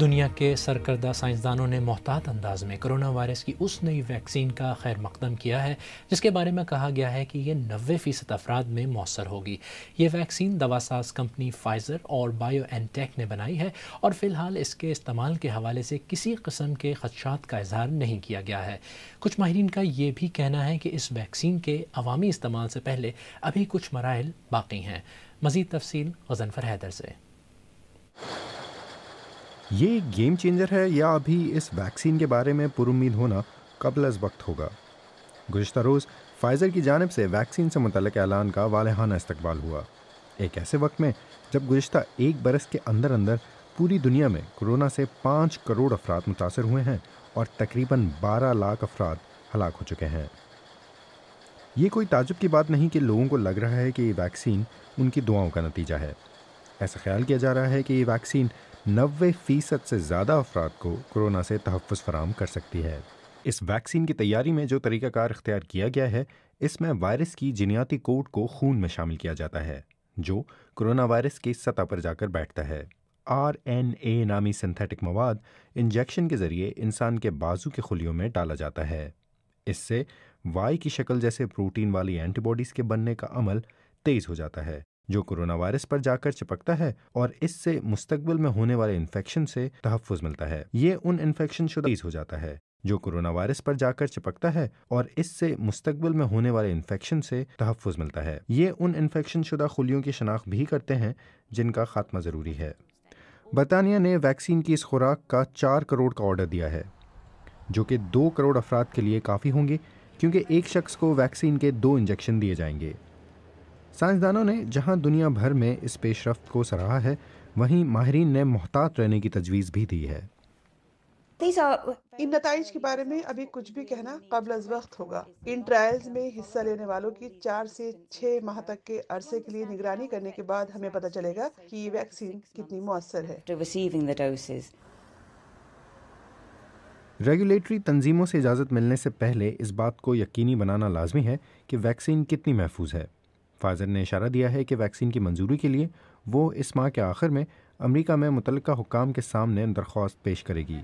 دنیا کے سرکردہ سائنسدانوں نے محتاط انداز میں کرونا وائرس کی اس نئی ویکسین کا خیر مقدم کیا ہے جس کے بارے میں کہا گیا ہے کہ یہ نوے فیصد افراد میں مؤثر ہوگی یہ ویکسین دوا ساز کمپنی فائزر اور بایو ٹیک نے بنائی ہے اور فی الحال اس کے استعمال کے حوالے سے کسی قسم کے خدشات کا اظہار نہیں کیا گیا ہے کچھ ماہرین کا یہ بھی کہنا ہے کہ اس ویکسین کے عوامی استعمال سے پہلے ابھی کچھ مراحل باقی ہیں مزید تفصیل غزن حیدر سے یہ ایک گیم چینجر ہے یا ابھی اس ویکسین کے بارے میں پر امید ہونا قبل از وقت ہوگا گزشتہ روز فائزر کی جانب سے ویکسین سے متعلق اعلان کا والحانہ استقبال ہوا ایک ایسے وقت میں جب گزشتہ ایک برس کے اندر اندر پوری دنیا میں کرونا سے پانچ کروڑ افراد متاثر ہوئے ہیں اور تقریباً بارہ لاکھ افراد ہلاک ہو چکے ہیں یہ کوئی تعجب کی بات نہیں کہ لوگوں کو لگ رہا ہے کہ یہ ویکسین ان کی دعاؤں کا نتیجہ ہے ایسا خیال کیا جا رہا ہے کہ یہ ویکسین نوے فیصد سے زیادہ افراد کو کرونا سے تحفظ فراہم کر سکتی ہے اس ویکسین کی تیاری میں جو طریقہ کار اختیار کیا گیا ہے اس میں وائرس کی جنیاتی کوٹ کو خون میں شامل کیا جاتا ہے جو کرونا وائرس کی سطح پر جا کر بیٹھتا ہے آر این اے نامی سنتھیٹک مواد انجیکشن کے ذریعے انسان کے بازو کے خلیوں میں ڈالا جاتا ہے اس سے وائی کی شکل جیسے پروٹین والی اینٹی باڈیز کے بننے کا عمل تیز ہو جاتا ہے جو کرونا وائرس پر جا کر چپکتا ہے اور اس سے مستقبل میں ہونے والے انفیکشن سے تحفظ ملتا ہے یہ ان انفیکشن شدہ ہو جاتا ہے جو کرونا وائرس پر جا کر چپکتا ہے اور اس سے مستقبل میں ہونے والے انفیکشن سے تحفظ ملتا ہے یہ ان انفیکشن شدہ خلیوں کی شناخت بھی کرتے ہیں جن کا خاتمہ ضروری ہے برطانیہ نے ویکسین کی اس خوراک کا چار کروڑ کا آرڈر دیا ہے جو کہ دو کروڑ افراد کے لیے کافی ہوں گے کیونکہ ایک شخص کو ویکسین کے دو انجیکشن دیے جائیں گے سائنسدانوں نے جہاں دنیا بھر میں اس پیش رفت کو سراہا ہے وہیں ماہرین نے محتاط رہنے کی تجویز بھی دی ہے ان نتائج کے بارے میں ابھی کچھ بھی کہنا قبل از وقت ہوگا ان ٹرائلز میں حصہ لینے والوں کی چار سے چھ ماہ تک کے عرصے کے لیے نگرانی کرنے کے بعد ہمیں پتہ چلے گا کہ یہ ویکسین کتنی مؤثر ہے ریگولیٹری تنظیموں سے اجازت ملنے سے پہلے اس بات کو یقینی بنانا لازمی ہے کہ ویکسین کتنی محفوظ ہے فائزر نے اشارہ دیا ہے کہ ویکسین کی منظوری کے لیے وہ اس ماہ کے آخر میں امریکہ میں متعلقہ حکام کے سامنے درخواست پیش کرے گی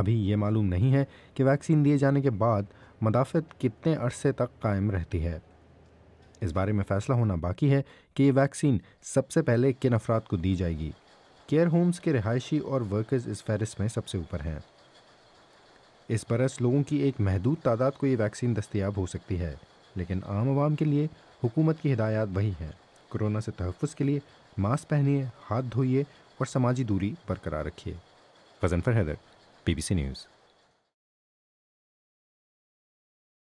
ابھی یہ معلوم نہیں ہے کہ ویکسین دیے جانے کے بعد مدافعت کتنے عرصے تک قائم رہتی ہے اس بارے میں فیصلہ ہونا باقی ہے کہ یہ ویکسین سب سے پہلے کن افراد کو دی جائے گی کیئر ہومز کے رہائشی اور ورکرز اس فہرست میں سب سے اوپر ہیں اس برس لوگوں کی ایک محدود تعداد کو یہ ویکسین دستیاب ہو سکتی ہے لیکن عام عوام کے لیے حکومت کی ہدایات وہی ہیں کرونا سے تحفظ کے لیے ماسک پہنیے ہاتھ دھوئیے اور سماجی دوری برقرار رکھیے Ghazanfar Haider B B C news